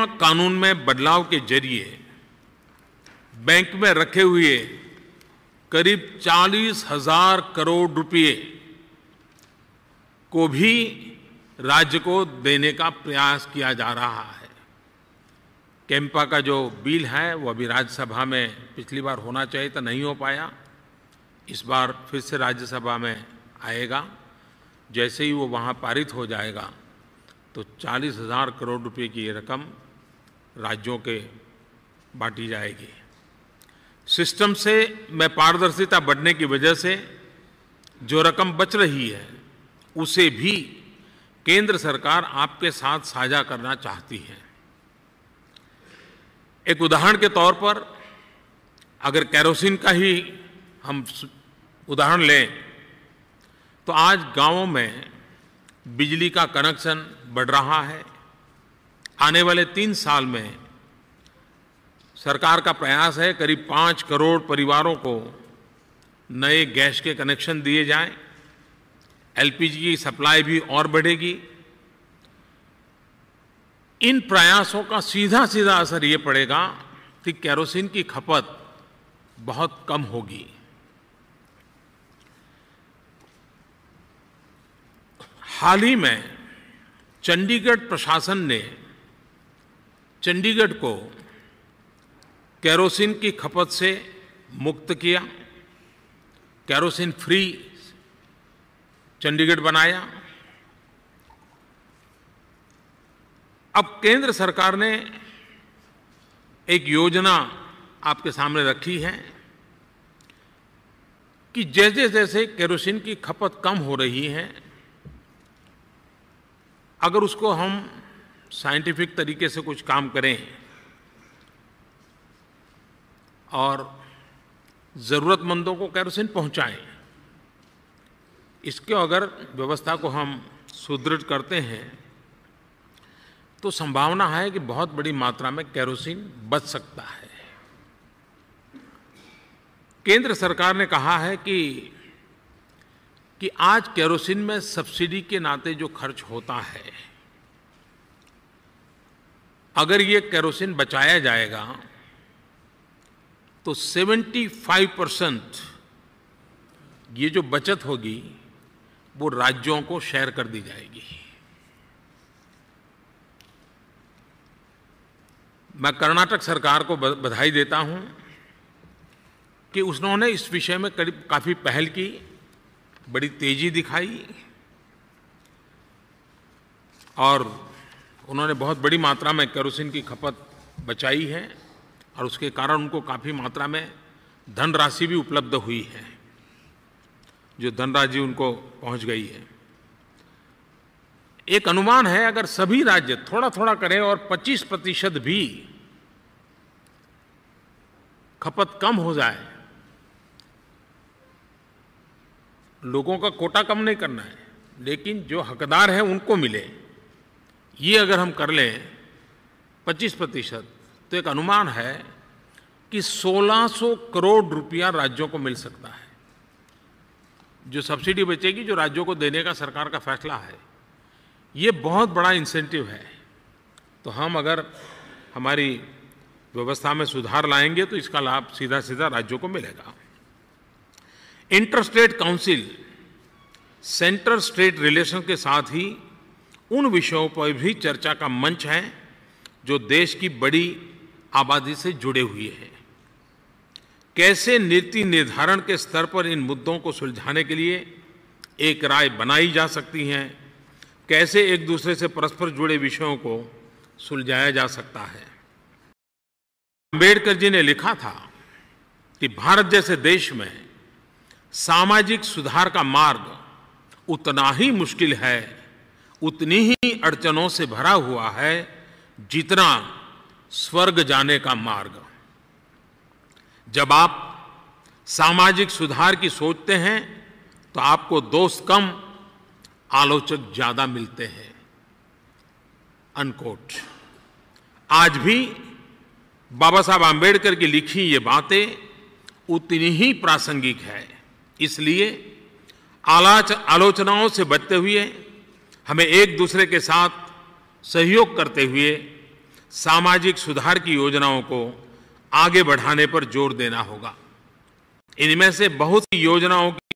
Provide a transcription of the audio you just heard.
सेवा कानून में बदलाव के जरिए बैंक में रखे हुए करीब चालीस हजार करोड़ रुपए को भी राज्य को देने का प्रयास किया जा रहा है कैंपा का जो बिल है वह अभी राज्यसभा में पिछली बार होना चाहिए था नहीं हो पाया इस बार फिर से राज्यसभा में आएगा जैसे ही वो वहाँ पारित हो जाएगा तो चालीस हज़ार करोड़ रुपए की ये रकम राज्यों के बांटी जाएगी सिस्टम से में पारदर्शिता बढ़ने की वजह से जो रकम बच रही है उसे भी केंद्र सरकार आपके साथ साझा करना चाहती है एक उदाहरण के तौर पर अगर कैरोसिन का ही हम उदाहरण लें तो आज गांवों में बिजली का कनेक्शन बढ़ रहा है आने वाले तीन साल में सरकार का प्रयास है करीब पाँच करोड़ परिवारों को नए गैस के कनेक्शन दिए जाएं, एलपीजी की सप्लाई भी और बढ़ेगी इन प्रयासों का सीधा सीधा असर ये पड़ेगा कि कैरोसिन की खपत बहुत कम होगी हाल ही में चंडीगढ़ प्रशासन ने चंडीगढ़ को कैरोसिन की खपत से मुक्त किया कैरोसिन फ्री चंडीगढ़ बनाया अब केंद्र सरकार ने एक योजना आपके सामने रखी है कि जैसे जैसे केरोसिन की खपत कम हो रही है अगर उसको हम साइंटिफिक तरीके से कुछ काम करें और ज़रूरतमंदों को कैरोसिन पहुंचाएं इसके अगर व्यवस्था को हम सुदृढ़ करते हैं तो संभावना है कि बहुत बड़ी मात्रा में कैरोसिन बच सकता है केंद्र सरकार ने कहा है कि कि आज कैरोसिन में सब्सिडी के नाते जो खर्च होता है अगर ये केरोसिन बचाया जाएगा तो 75 परसेंट ये जो बचत होगी वो राज्यों को शेयर कर दी जाएगी मैं कर्नाटक सरकार को बधाई देता हूं कि उन्होंने इस विषय में करीब काफ़ी पहल की बड़ी तेजी दिखाई और उन्होंने बहुत बड़ी मात्रा में केरोसिन की खपत बचाई है और उसके कारण उनको काफ़ी मात्रा में धनराशि भी उपलब्ध हुई है जो धनराशि उनको पहुंच गई है एक अनुमान है अगर सभी राज्य थोड़ा थोड़ा करें और 25 प्रतिशत भी खपत कम हो जाए लोगों का कोटा कम नहीं करना है लेकिन जो हकदार हैं उनको मिले ये अगर हम कर लें 25 प्रतिशत तो एक अनुमान है कि 1600 करोड़ रुपया राज्यों को मिल सकता है जो सब्सिडी बचेगी जो राज्यों को देने का सरकार का फैसला है ये बहुत बड़ा इंसेंटिव है तो हम अगर हमारी व्यवस्था में सुधार लाएंगे तो इसका लाभ सीधा सीधा राज्यों को मिलेगा inter state council centre state relation के साथ ही उन विषयों पर भी चर्चा का मंच है जो देश की बड़ी आबादी से जुड़े हुए हैं कैसे नीति निर्धारण के स्तर पर इन मुद्दों को सुलझाने के लिए एक राय बनाई जा सकती है कैसे एक दूसरे से परस्पर जुड़े विषयों को सुलझाया जा सकता है अम्बेडकर जी ने लिखा था कि भारत जैसे देश में सामाजिक सुधार का मार्ग उतना ही मुश्किल है उतनी ही अड़चनों से भरा हुआ है जितना स्वर्ग जाने का मार्ग जब आप सामाजिक सुधार की सोचते हैं तो आपको दोस्त कम आलोचक ज्यादा मिलते हैं अनकोट आज भी बाबा साहब आम्बेडकर की लिखी ये बातें उतनी ही प्रासंगिक है इसलिए आलोचनाओं से बचते हुए हमें एक दूसरे के साथ सहयोग करते हुए सामाजिक सुधार की योजनाओं को आगे बढ़ाने पर जोर देना होगा इनमें से बहुत सी योजनाओं की